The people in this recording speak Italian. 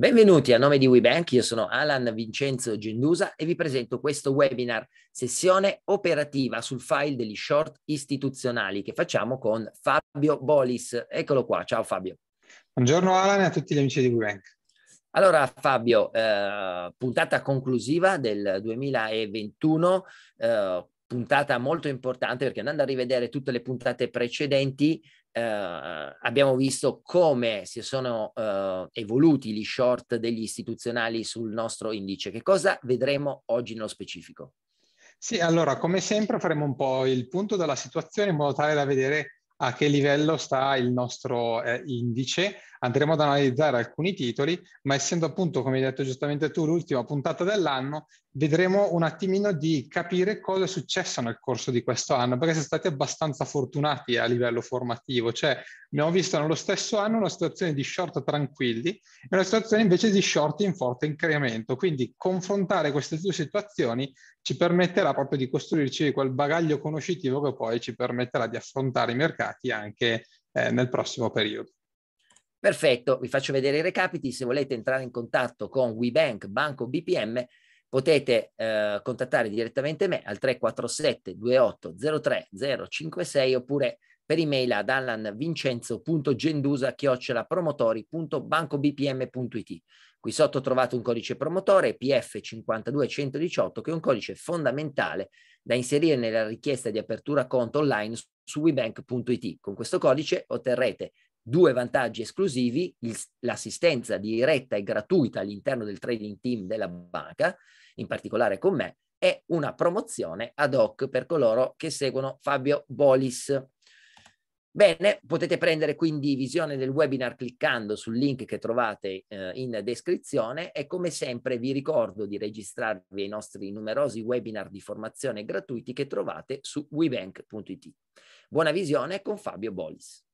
Benvenuti a nome di WeBank, io sono Alan Vincenzo Gendusa e vi presento questo webinar, sessione operativa sul file degli short istituzionali che facciamo con Fabio Bolis. Eccolo qua, ciao Fabio. Buongiorno Alan e a tutti gli amici di WeBank. Allora Fabio, eh, puntata conclusiva del 2021, eh, puntata molto importante perché andando a rivedere tutte le puntate precedenti eh, abbiamo visto come si sono eh, evoluti gli short degli istituzionali sul nostro indice. Che cosa vedremo oggi nello specifico? Sì, allora come sempre faremo un po' il punto della situazione in modo tale da vedere a che livello sta il nostro eh, indice. Andremo ad analizzare alcuni titoli, ma essendo appunto, come hai detto giustamente tu, l'ultima puntata dell'anno, vedremo un attimino di capire cosa è successo nel corso di questo anno, perché siete stati abbastanza fortunati a livello formativo, cioè abbiamo visto nello stesso anno una situazione di short tranquilli e una situazione invece di short in forte incremento, quindi confrontare queste due situazioni ci permetterà proprio di costruirci quel bagaglio conoscitivo che poi ci permetterà di affrontare i mercati anche eh, nel prossimo periodo. Perfetto, vi faccio vedere i recapiti, se volete entrare in contatto con WeBank, Banco BPM, potete eh, contattare direttamente me al 347 28 03 056 oppure per email ad alanvincenzo.gendusa.promotori.bancobpm.it. Qui sotto trovate un codice promotore PF52118 che è un codice fondamentale da inserire nella richiesta di apertura conto online su webank.it. Con questo codice otterrete due vantaggi esclusivi, il, l'assistenza diretta e gratuita all'interno del trading team della banca, in particolare con me, e una promozione ad hoc per coloro che seguono Fabio Bolis. Bene, potete prendere quindi visione del webinar cliccando sul link che trovate eh, in descrizione e come sempre vi ricordo di registrarvi ai nostri numerosi webinar di formazione gratuiti che trovate su webank.it. Buona visione con Fabio Bolis.